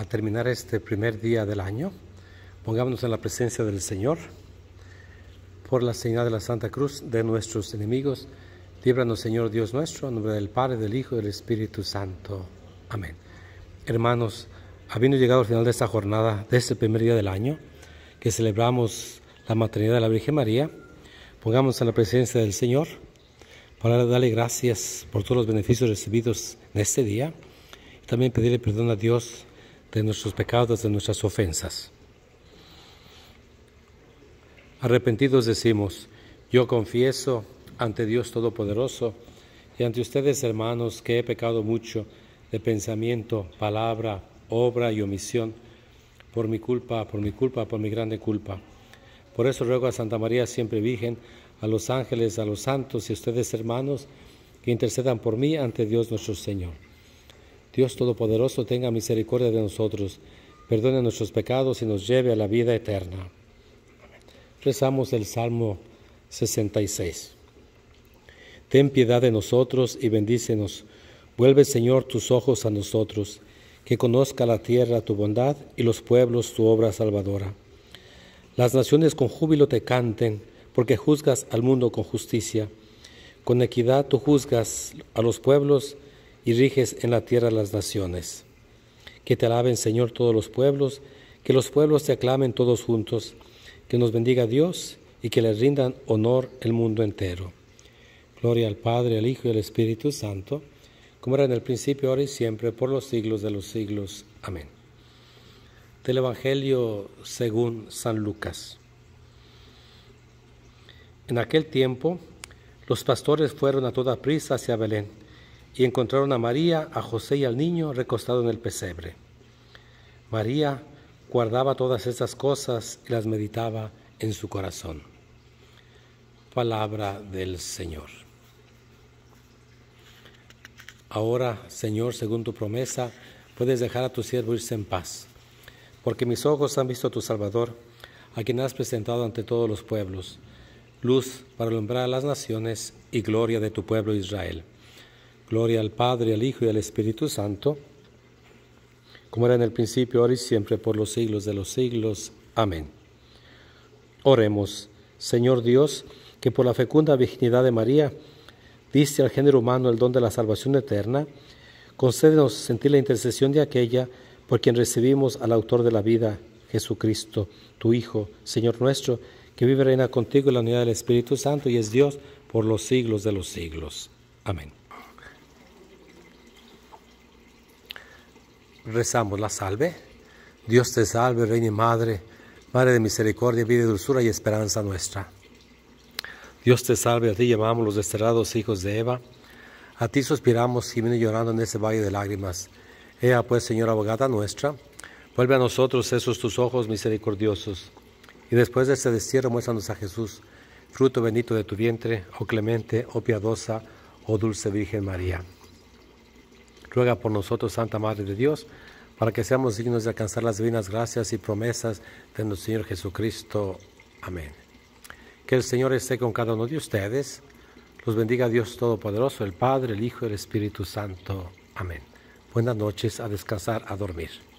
al terminar este primer día del año, pongámonos en la presencia del Señor. Por la señal de la Santa Cruz de nuestros enemigos, líbranos Señor Dios nuestro, en nombre del Padre, del Hijo y del Espíritu Santo. Amén. Hermanos, habiendo llegado al final de esta jornada, de este primer día del año, que celebramos la maternidad de la Virgen María, ...pongámonos en la presencia del Señor para darle gracias por todos los beneficios recibidos en este día. Y también pedirle perdón a Dios de nuestros pecados, de nuestras ofensas. Arrepentidos decimos, yo confieso ante Dios Todopoderoso y ante ustedes hermanos que he pecado mucho de pensamiento, palabra, obra y omisión, por mi culpa, por mi culpa, por mi grande culpa. Por eso ruego a Santa María siempre Virgen, a los ángeles, a los santos y a ustedes hermanos, que intercedan por mí ante Dios nuestro Señor. Dios Todopoderoso tenga misericordia de nosotros, perdone nuestros pecados y nos lleve a la vida eterna. Rezamos el Salmo 66. Ten piedad de nosotros y bendícenos. Vuelve, Señor, tus ojos a nosotros, que conozca la tierra tu bondad y los pueblos tu obra salvadora. Las naciones con júbilo te canten, porque juzgas al mundo con justicia. Con equidad tú juzgas a los pueblos y riges en la tierra las naciones. Que te alaben, Señor, todos los pueblos, que los pueblos te aclamen todos juntos, que nos bendiga Dios y que le rindan honor el mundo entero. Gloria al Padre, al Hijo y al Espíritu Santo, como era en el principio, ahora y siempre, por los siglos de los siglos. Amén. Del Evangelio según San Lucas. En aquel tiempo, los pastores fueron a toda prisa hacia Belén y encontraron a María, a José y al niño recostado en el pesebre. María guardaba todas estas cosas y las meditaba en su corazón. Palabra del Señor. Ahora, Señor, según tu promesa, puedes dejar a tu siervo irse en paz, porque mis ojos han visto a tu Salvador, a quien has presentado ante todos los pueblos, luz para alumbrar a las naciones y gloria de tu pueblo Israel. Gloria al Padre, al Hijo y al Espíritu Santo, como era en el principio, ahora y siempre, por los siglos de los siglos. Amén. Oremos, Señor Dios, que por la fecunda virginidad de María diste al género humano el don de la salvación eterna, concédenos sentir la intercesión de aquella por quien recibimos al autor de la vida, Jesucristo, tu Hijo, Señor nuestro, que vive reina contigo en la unidad del Espíritu Santo y es Dios por los siglos de los siglos. Amén. rezamos la salve. Dios te salve, Reina y Madre, Madre de misericordia, vida, dulzura y esperanza nuestra. Dios te salve, a ti llamamos los desterrados hijos de Eva. A ti suspiramos, y viene llorando en ese valle de lágrimas. Ea pues, Señora abogada nuestra, vuelve a nosotros esos tus ojos misericordiosos. Y después de este destierro, muéstranos a Jesús, fruto bendito de tu vientre, oh clemente, oh piadosa, oh dulce Virgen María ruega por nosotros, Santa Madre de Dios, para que seamos dignos de alcanzar las divinas gracias y promesas de nuestro Señor Jesucristo. Amén. Que el Señor esté con cada uno de ustedes. Los bendiga Dios Todopoderoso, el Padre, el Hijo y el Espíritu Santo. Amén. Buenas noches, a descansar, a dormir.